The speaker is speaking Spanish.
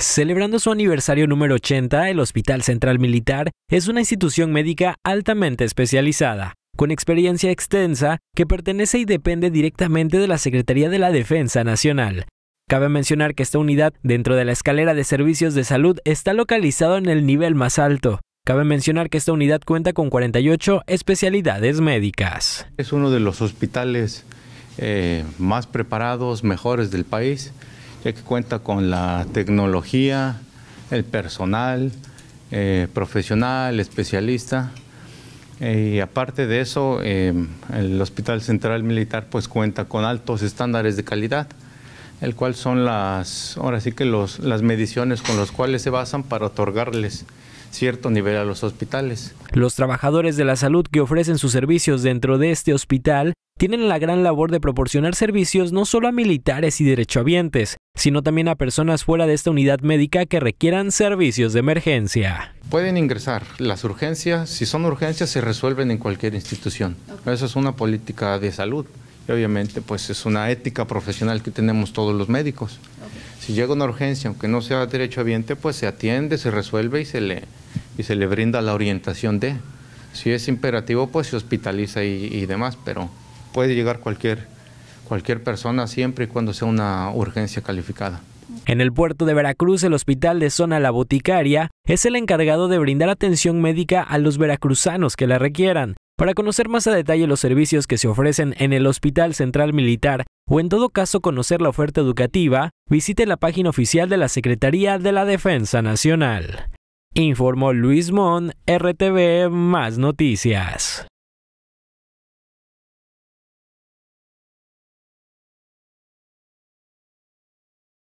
Celebrando su aniversario número 80, el Hospital Central Militar es una institución médica altamente especializada, con experiencia extensa que pertenece y depende directamente de la Secretaría de la Defensa Nacional. Cabe mencionar que esta unidad dentro de la escalera de servicios de salud está localizado en el nivel más alto, Cabe mencionar que esta unidad cuenta con 48 especialidades médicas. Es uno de los hospitales eh, más preparados, mejores del país ya que cuenta con la tecnología, el personal eh, profesional, especialista. y aparte de eso, eh, el Hospital Central Militar pues cuenta con altos estándares de calidad el cual son las, ahora sí que los, las mediciones con las cuales se basan para otorgarles cierto nivel a los hospitales. Los trabajadores de la salud que ofrecen sus servicios dentro de este hospital tienen la gran labor de proporcionar servicios no solo a militares y derechohabientes, sino también a personas fuera de esta unidad médica que requieran servicios de emergencia. Pueden ingresar. Las urgencias, si son urgencias, se resuelven en cualquier institución. Esa es una política de salud obviamente pues es una ética profesional que tenemos todos los médicos. Si llega una urgencia, aunque no sea derecho habiente, pues se atiende, se resuelve y se le, y se le brinda la orientación de. Si es imperativo, pues se hospitaliza y, y demás, pero puede llegar cualquier, cualquier persona siempre y cuando sea una urgencia calificada. En el puerto de Veracruz, el hospital de zona La Boticaria es el encargado de brindar atención médica a los veracruzanos que la requieran. Para conocer más a detalle los servicios que se ofrecen en el Hospital Central Militar o en todo caso conocer la oferta educativa, visite la página oficial de la Secretaría de la Defensa Nacional. Informó Luis Mon, RTV Más Noticias.